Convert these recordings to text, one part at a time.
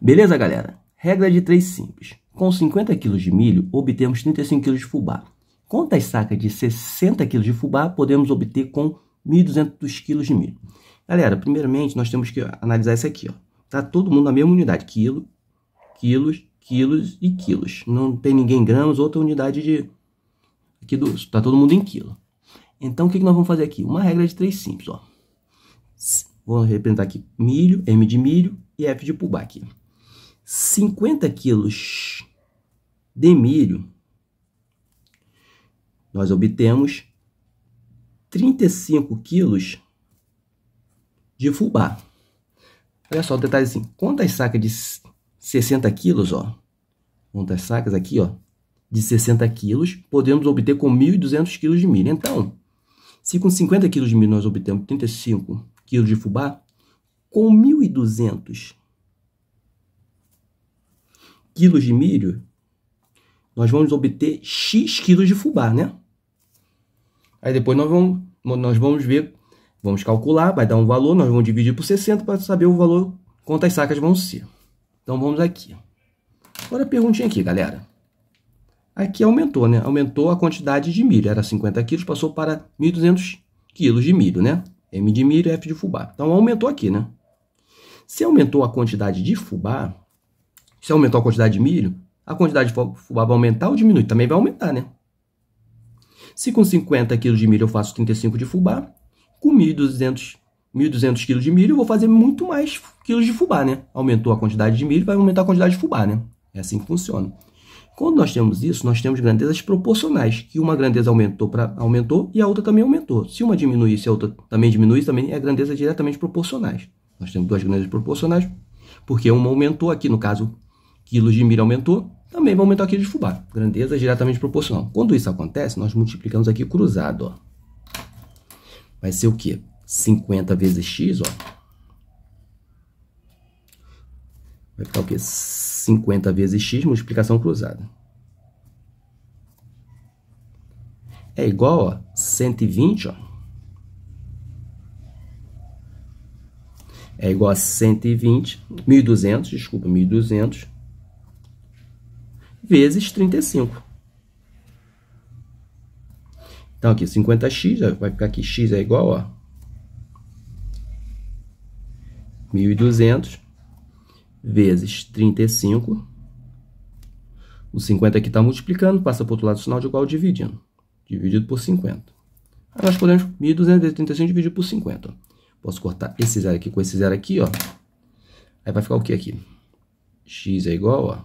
Beleza, galera? Regra de três simples. Com 50 kg de milho, obtemos 35 kg de fubá. Quantas sacas de 60 kg de fubá podemos obter com 1.200 kg de milho? Galera, primeiramente, nós temos que analisar isso aqui. Ó. Tá todo mundo na mesma unidade. Quilo, quilos, quilos e quilos. Não tem ninguém em gramas, outra unidade de... Aqui do... Tá todo mundo em quilo. Então, o que, que nós vamos fazer aqui? Uma regra de três simples, ó. Vou representar aqui milho, M de milho e F de fubá aqui. 50 quilos de milho, nós obtemos 35 quilos de fubá. Olha só o detalhe assim, Quantas sacas de 60 quilos, ó? Quantas sacas aqui, ó? De 60 quilos, podemos obter com 1.200 quilos de milho. Então, se com 50 quilos de milho nós obtemos 35 quilos de fubá, com 1.200 quilos de milho, nós vamos obter X quilos de fubá, né? Aí depois nós vamos, nós vamos ver, vamos calcular, vai dar um valor, nós vamos dividir por 60 para saber o valor, quantas sacas vão ser. Então vamos aqui. Agora a perguntinha aqui, galera. Aqui aumentou, né? Aumentou a quantidade de milho, era 50 quilos, passou para 1.200 quilos de milho, né? M de milho, F de fubá. Então aumentou aqui, né? Se aumentou a quantidade de fubá, se aumentou a quantidade de milho, a quantidade de fubá vai aumentar ou diminui? Também vai aumentar, né? Se com 50 quilos de milho eu faço 35 de fubá, com 1.200 1.200 quilos de milho, eu vou fazer muito mais quilos de fubá, né? Aumentou a quantidade de milho, vai aumentar a quantidade de fubá, né? É assim que funciona. Quando nós temos isso, nós temos grandezas proporcionais, que uma grandeza aumentou, pra, aumentou e a outra também aumentou. Se uma diminuir, se a outra também diminuir, também é grandeza diretamente proporcionais. Nós temos duas grandezas proporcionais, porque uma aumentou aqui, no caso, quilos de milho aumentou, também vai aumentar o quilo de fubá. Grandeza diretamente proporcional. Quando isso acontece, nós multiplicamos aqui cruzado. Ó. Vai ser o quê? 50 vezes x, ó. Vai ficar o quê? 50 vezes x, multiplicação cruzada. É igual a 120, ó. É igual a 120, 1.200, desculpa, 1.200 vezes 35. Então, aqui, 50x, vai ficar aqui, x é igual a 1.200 vezes 35. O 50 aqui está multiplicando, passa para o outro lado do sinal de igual dividindo. Dividido por 50. Aí nós podemos 1.200 vezes 35 dividido por 50. Posso cortar esse zero aqui com esse zero aqui, ó. Aí vai ficar o que aqui? x é igual a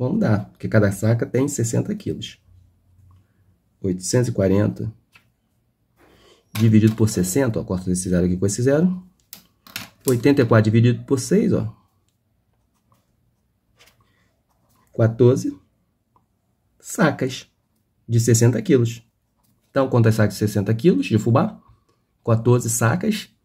Vamos dar, porque cada saca tem 60 quilos. 840 dividido por 60, ó, corta esse zero aqui com esse zero. 84 dividido por 6, ó. 14 sacas de 60 quilos. Então, quantas sacas de 60 quilos de fubá? 14 sacas